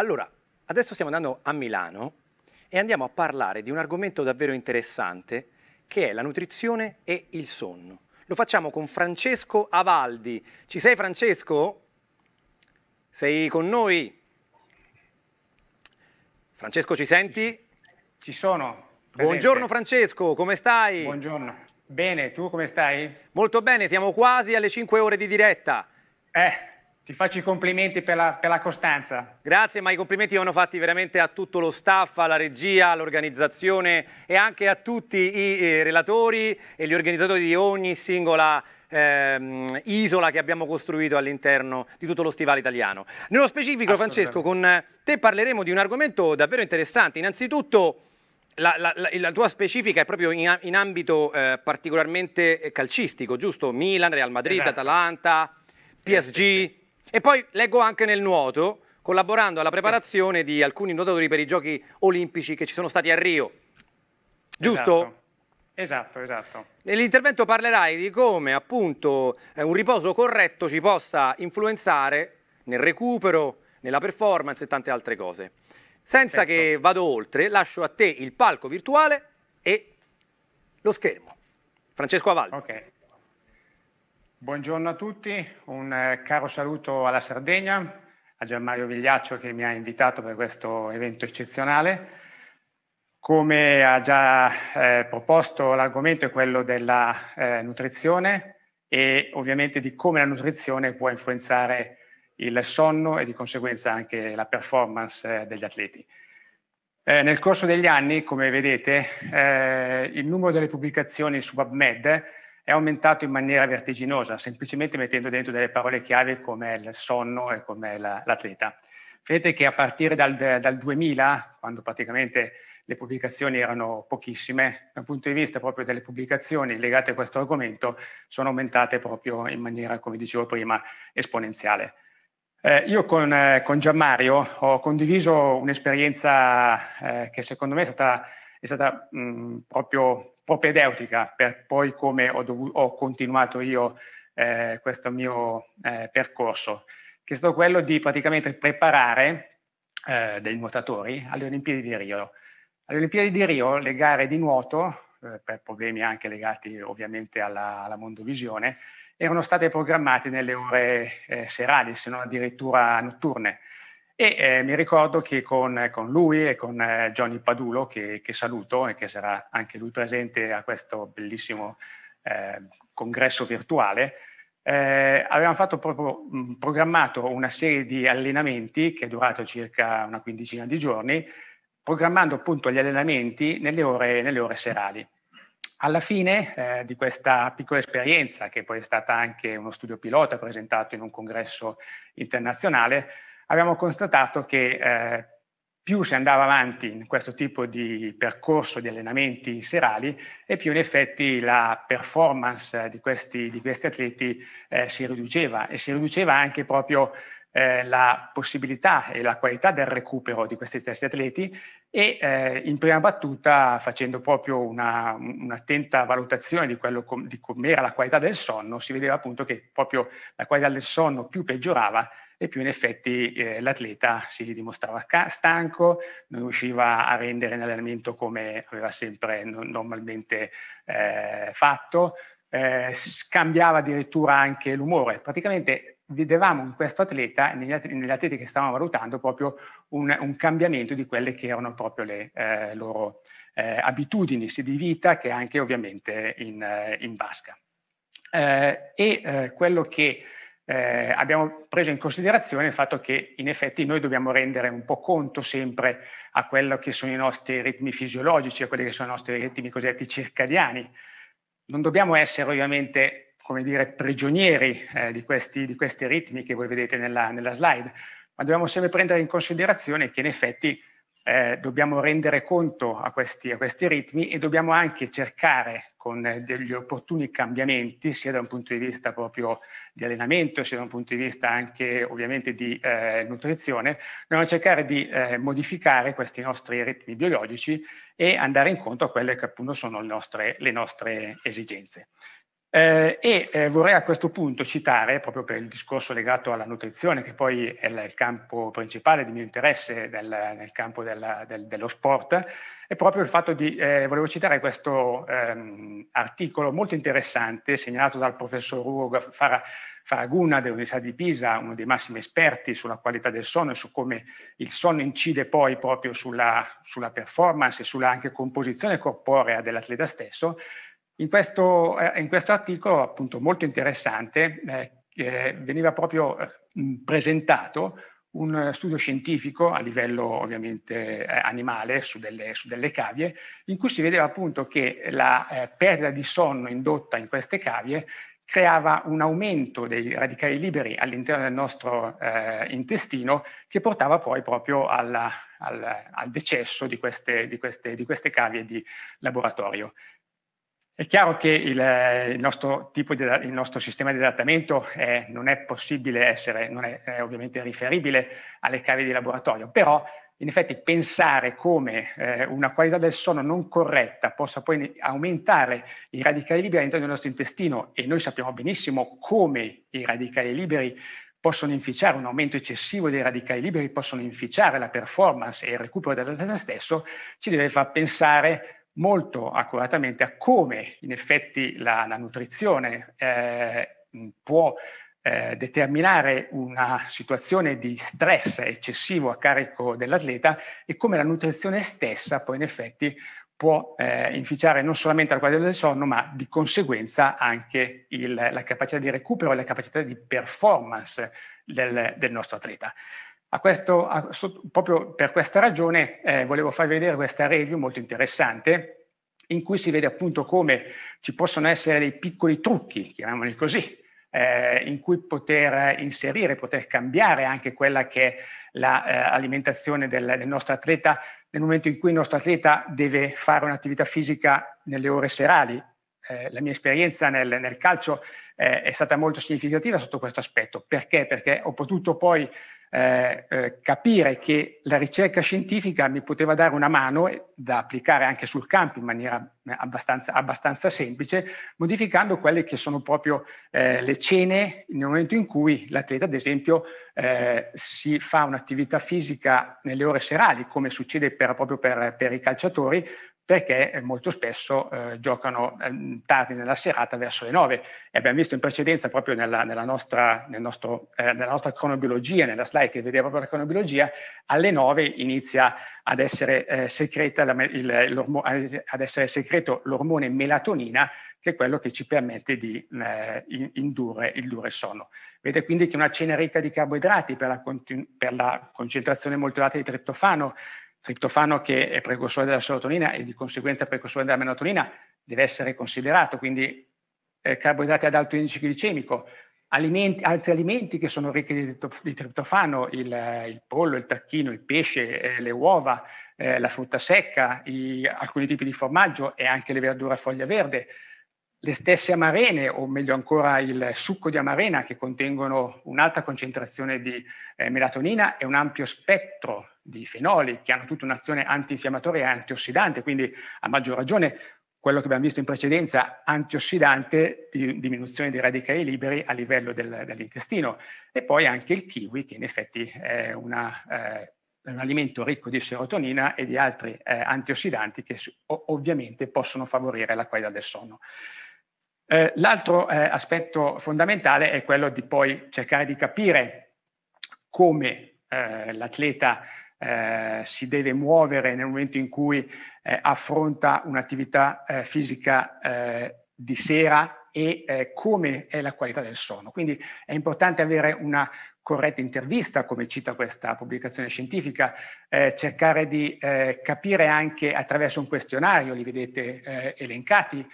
Allora, adesso stiamo andando a Milano e andiamo a parlare di un argomento davvero interessante che è la nutrizione e il sonno. Lo facciamo con Francesco Avaldi. Ci sei Francesco? Sei con noi? Francesco ci senti? Ci sono. Presente. Buongiorno Francesco, come stai? Buongiorno. Bene, tu come stai? Molto bene, siamo quasi alle 5 ore di diretta. Eh, ti faccio i complimenti per la, per la, costanza. Grazie, ma i complimenti vanno fatti veramente a tutto lo staff, alla regia, all'organizzazione e anche a tutti i eh, relatori e gli organizzatori di ogni singola ehm, isola che abbiamo costruito all'interno di tutto lo stivale italiano. Nello specifico, Francesco, con te parleremo di un argomento davvero interessante. Innanzitutto... La, la, la, la, tua specifica è proprio in, in ambito eh, particolarmente calcistico, giusto? Milan, Real Madrid, esatto. Atalanta, PSG. E poi leggo anche nel nuoto, collaborando alla preparazione di alcuni nuotatori per i giochi olimpici che ci sono stati a Rio. Giusto? Esatto. Esatto, Nell'intervento esatto. parlerai di come appunto eh, un riposo corretto ci possa influenzare nel recupero, nella performance e tante altre cose. Senza certo. che vado oltre, lascio a te il palco virtuale e lo schermo. Francesco Avaldo. Ok. Buongiorno a tutti, un eh, caro saluto alla Sardegna, a Gianmario Vigliaccio che mi ha invitato per questo evento eccezionale. Come ha già eh, proposto l'argomento è quello della eh, nutrizione e ovviamente di come la nutrizione può influenzare il sonno e di conseguenza anche la performance eh, degli atleti. Eh, nel corso degli anni, come vedete, eh, il numero delle pubblicazioni su PubMed è aumentato in maniera vertiginosa, semplicemente mettendo dentro delle parole chiave come il sonno e come la, l'atleta. Vedete che a partire dal, dal 2000, quando praticamente le pubblicazioni erano pochissime, dal punto di vista proprio delle pubblicazioni legate a questo argomento, sono aumentate proprio in maniera, come dicevo prima, esponenziale. Eh, io con, eh, con Gianmario ho condiviso un'esperienza eh, che secondo me è stata è stata mh, proprio propedeutica per poi come ho, dovuto, ho continuato io eh, questo mio eh, percorso, che è stato quello di praticamente preparare eh, dei nuotatori alle Olimpiadi di Rio. Alle Olimpiadi di Rio le gare di nuoto, eh, per problemi anche legati ovviamente alla, alla mondovisione, erano state programmate nelle ore eh, serali, se non addirittura notturne. E eh, mi ricordo che con, eh, con, lui e con eh, Johnny Padulo, che, che, saluto e che sarà anche lui presente a questo bellissimo eh, congresso virtuale, eh, avevamo fatto proprio, mh, mm, programmato una serie di allenamenti che è durato circa una quindicina di giorni, programmando appunto gli allenamenti nelle ore, nelle ore serali. Alla fine eh, di questa piccola esperienza, che poi è stata anche uno studio pilota presentato in un congresso internazionale, abbiamo constatato che eh, più si andava avanti in questo tipo di percorso di allenamenti serali e più in effetti la performance di questi, di questi atleti eh, si riduceva e si riduceva anche proprio eh, la possibilità e la qualità del recupero di questi stessi atleti e eh, in prima battuta facendo proprio una, un'attenta valutazione di, quello com- di com'era la qualità del sonno si vedeva appunto che proprio la qualità del sonno più peggiorava e più in effetti eh, l'atleta si dimostrava stanco, non riusciva a rendere in allenamento come aveva sempre normalmente eh, fatto, eh, cambiava addirittura anche l'umore. Praticamente vedevamo in questo atleta, negli, atleti, negli atleti che stavamo valutando, proprio un, un, cambiamento di quelle che erano proprio le eh, loro eh, abitudini, sia di vita che anche ovviamente in, eh, in basca. Eh, e eh, quello che eh, abbiamo preso in considerazione il fatto che in effetti noi dobbiamo rendere un po' conto sempre a quello che sono i nostri ritmi fisiologici, a quelli che sono i nostri ritmi cosiddetti circadiani. Non dobbiamo essere ovviamente, come dire, prigionieri eh, di, questi, di, questi, ritmi che voi vedete nella, nella slide, ma dobbiamo sempre prendere in considerazione che in effetti eh, dobbiamo rendere conto a questi, a questi, ritmi e dobbiamo anche cercare con eh, degli opportuni cambiamenti, sia da un punto di vista proprio di allenamento, sia da un punto di vista anche ovviamente di eh, nutrizione, dobbiamo cercare di eh, modificare questi nostri ritmi biologici e andare incontro a quelle che appunto sono le nostre, le nostre esigenze. Eh, e eh, vorrei a questo punto citare, proprio per il discorso legato alla nutrizione, che poi è il campo principale di mio interesse del, nel campo della, del, dello sport, è proprio il fatto di, eh, volevo citare questo ehm, articolo molto interessante segnalato dal professor Ugo Fara, Faraguna dell'Università di Pisa, uno dei massimi esperti sulla qualità del sonno e su come il sonno incide poi proprio sulla, sulla performance e sulla anche composizione corporea dell'atleta stesso in questo, eh, in questo articolo, appunto molto interessante, eh, veniva proprio eh, presentato un eh, studio scientifico a livello ovviamente animale su delle, su delle cavie, in cui si vedeva appunto che la perdita di sonno indotta in queste cavie creava un aumento dei radicali liberi all'interno del nostro eh, intestino che portava poi proprio alla, al, al, decesso di queste, di, queste, di queste cavie di laboratorio. È chiaro che il, eh, il, nostro, di, il nostro, sistema di adattamento è, non è possibile essere, non è, è, ovviamente riferibile alle cave di laboratorio, però in effetti pensare come eh, una qualità del sonno non corretta possa poi aumentare i radicali liberi all'interno del nostro intestino e noi sappiamo benissimo come i radicali liberi possono inficiare, un aumento eccessivo dei radicali liberi possono inficiare la performance e il recupero della stesso, ci deve far pensare molto accuratamente a come in effetti la, la nutrizione eh, può eh, determinare una situazione di stress eccessivo a carico dell'atleta e come la nutrizione stessa poi in effetti può eh, inficiare non solamente la qualità del sonno, ma di conseguenza anche il, la capacità di recupero e la capacità di performance del, del nostro atleta. A questo, a, so, proprio per questa ragione eh, volevo farvi vedere questa review molto interessante in cui si vede appunto come ci possono essere dei piccoli trucchi, chiamiamoli così, eh, in cui poter inserire, poter cambiare anche quella che è l'alimentazione la, eh, del, del nostro atleta nel momento in cui il nostro atleta deve fare un'attività fisica nelle ore serali. Eh, la mia esperienza nel, nel calcio eh, è stata molto significativa sotto questo aspetto. Perché? Perché ho potuto poi eh, eh, capire che la ricerca scientifica mi poteva dare una mano eh, da applicare anche sul campo in maniera eh, abbastanza, abbastanza semplice, modificando quelle che sono proprio eh, le cene nel momento in cui l'atleta, ad esempio, si fa un'attività fisica nelle ore serali, come succede per, proprio per, per i calciatori, perché eh, molto spesso eh, giocano eh, tardi nella serata verso le 9 e abbiamo visto in precedenza proprio nella, nella, nostra, nel nostro, eh, nella nostra, cronobiologia, nella slide che vedeva proprio la cronobiologia, alle 9 inizia ad essere, eh, secreta la, il, ad essere secreto l'ormone melatonina che è quello che ci permette di eh, indurre il duro sonno. Vede quindi che una cena ricca di carboidrati per la, per la concentrazione molto alta di triptofano, triptofano che è precursore della serotonina e di conseguenza precursore della melatonina deve essere considerato, quindi eh, carboidrati ad alto indice glicemico, alimenti, altri alimenti che sono ricchi di, di triptofano, il, il, pollo, il tacchino, il pesce, eh, le uova, eh, la frutta secca, i, alcuni tipi di formaggio e anche le verdure a foglia verde, le stesse amarene, o meglio ancora il succo di amarena, che contengono un'alta concentrazione di eh, melatonina e un ampio spettro di fenoli, che hanno tutta un'azione antinfiammatoria e antiossidante, quindi a maggior ragione quello che abbiamo visto in precedenza, antiossidante, di, diminuzione dei radicali liberi a livello del, dell'intestino. E poi anche il kiwi, che in effetti è una... Eh, un alimento ricco di serotonina e di altri eh, antiossidanti che ovviamente possono favorire la qualità del sonno. Eh, l'altro eh, aspetto fondamentale è quello di poi cercare di capire come eh, l'atleta eh, si deve muovere nel momento in cui affronta un'attività fisica di sera e eh, come è la qualità del sonno. Quindi è importante avere una corretta intervista, come cita questa pubblicazione scientifica, eh, cercare di eh, capire anche attraverso un questionario, li vedete elencati,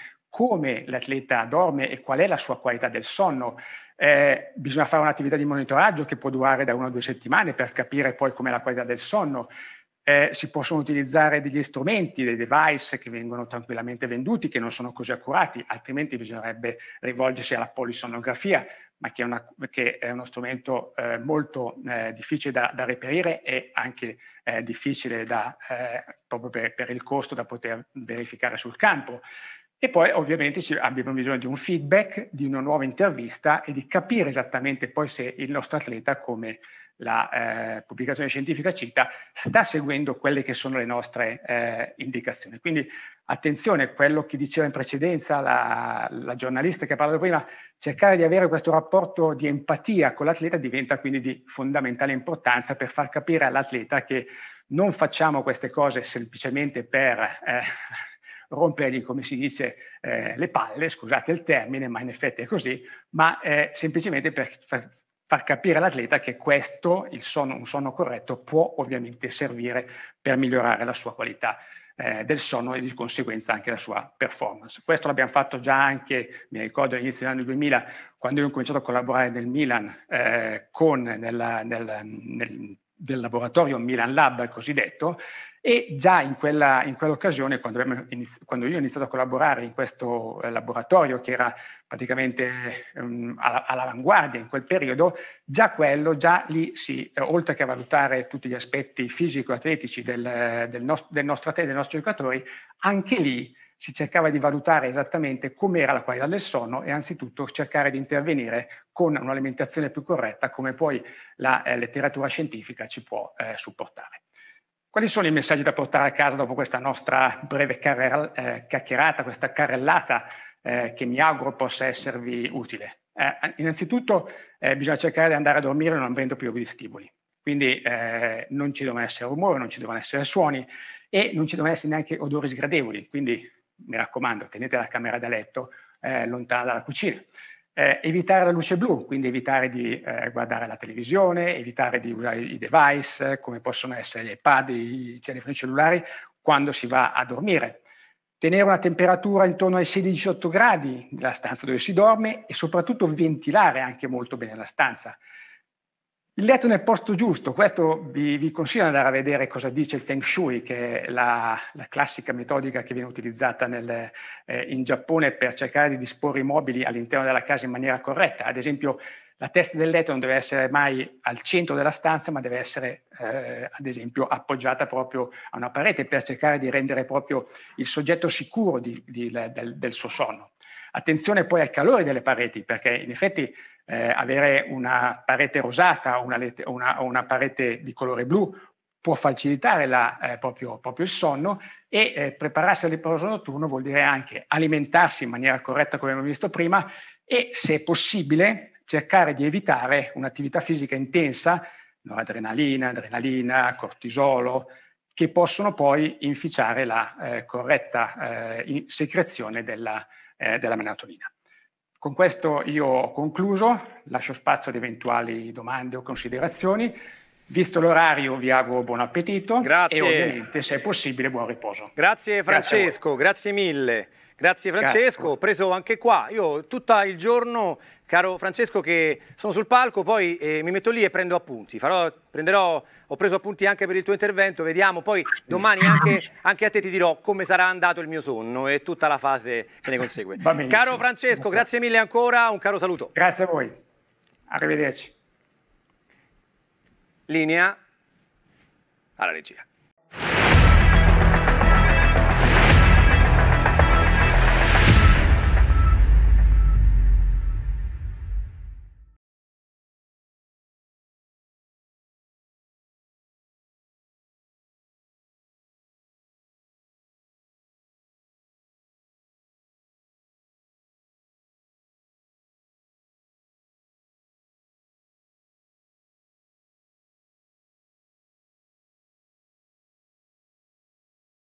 come l'atleta dorme e qual è la sua qualità del sonno. Eh, bisogna fare un'attività di monitoraggio che può durare da una o due settimane per capire poi com'è la qualità del sonno. Eh, si possono utilizzare degli strumenti, dei device che vengono tranquillamente venduti, che non sono così accurati, altrimenti bisognerebbe rivolgersi alla polisonografia, ma che è, una, che è uno strumento eh, molto eh, difficile da, da, reperire e anche eh, difficile da, eh, proprio per, per il costo da poter verificare sul campo. E poi ovviamente abbiamo bisogno di un feedback, di una nuova intervista e di capire esattamente poi se il nostro atleta, come la eh, pubblicazione scientifica cita, sta seguendo quelle che sono le nostre eh, indicazioni. Quindi attenzione, quello che diceva in precedenza la, la giornalista che ha parlato prima, cercare di avere questo rapporto di empatia con l'atleta diventa quindi di fondamentale importanza per far capire all'atleta che non facciamo queste cose semplicemente per... Eh, rompergli, come si dice, eh, le palle, scusate il termine, ma in effetti è così, ma è eh, semplicemente per far capire all'atleta che questo, sonno, un sonno corretto, può ovviamente servire per migliorare la sua qualità eh, del sonno e di conseguenza anche la sua performance. Questo l'abbiamo fatto già anche, mi ricordo all'inizio degli anni 2000, quando io ho cominciato a collaborare nel Milan eh, con nella, nel, nel, del laboratorio Milan Lab cosiddetto, e già in, quella, in quell'occasione, quando, inizi- quando, io ho iniziato a collaborare in questo eh, laboratorio che era praticamente ehm, alla- all'avanguardia in quel periodo, già quello, già lì sì, eh, oltre che a valutare tutti gli aspetti fisico-atletici del, del, nos- del nostro atleta, dei nostri giocatori, anche lì si cercava di valutare esattamente com'era la qualità del sonno e anzitutto cercare di intervenire con un'alimentazione più corretta come poi la eh, letteratura scientifica ci può eh, supportare. Quali sono i messaggi da portare a casa dopo questa nostra breve carrera, eh, chiacchierata, questa carrellata eh, che mi auguro possa esservi utile? Eh, innanzitutto eh, bisogna cercare di andare a dormire non avendo più privo stimoli, quindi eh, non ci devono essere rumori, non ci devono essere suoni e non ci devono essere neanche odori sgradevoli, quindi mi raccomando tenete la camera da letto eh, lontana dalla cucina. Eh, evitare la luce blu, quindi evitare di eh, guardare la televisione, evitare di usare i device eh, come possono essere gli iPad, i telefoni cellulari quando si va a dormire. Tenere una temperatura intorno ai 16-18 gradi nella stanza dove si dorme e soprattutto ventilare anche molto bene la stanza. Il letto nel posto giusto, questo vi, vi, consiglio di andare a vedere cosa dice il Feng Shui, che è la, la classica metodica che viene utilizzata nel, eh, in Giappone per cercare di disporre i mobili all'interno della casa in maniera corretta. Ad esempio, la testa del letto non deve essere mai al centro della stanza, ma deve essere, eh, ad esempio, appoggiata proprio a una parete per cercare di rendere proprio il soggetto sicuro di, di, del, del suo sonno. Attenzione poi al calore delle pareti, perché in effetti eh, avere una parete rosata o una, una, una, parete di colore blu può facilitare la, eh, proprio, proprio, il sonno e eh, prepararsi all'ipnosi notturno vuol dire anche alimentarsi in maniera corretta come abbiamo visto prima e se possibile cercare di evitare un'attività fisica intensa, noradrenalina, adrenalina, cortisolo, che possono poi inficiare la eh, corretta eh, secrezione della, eh, della melatonina. Con questo io ho concluso, lascio spazio ad eventuali domande o considerazioni. Visto l'orario vi auguro buon appetito grazie. e ovviamente se è possibile buon riposo. Grazie Francesco, grazie, grazie mille. Grazie Francesco, Grazie. preso anche qua, io tutto il giorno Caro Francesco che sono sul palco, poi eh, mi metto lì e prendo appunti. Farò, prenderò, ho preso appunti anche per il tuo intervento, vediamo. Poi domani anche, anche, a te ti dirò come sarà andato il mio sonno e tutta la fase che ne consegue. Caro Francesco, grazie mille ancora, un caro saluto. Grazie a voi, arrivederci. Linea alla regia.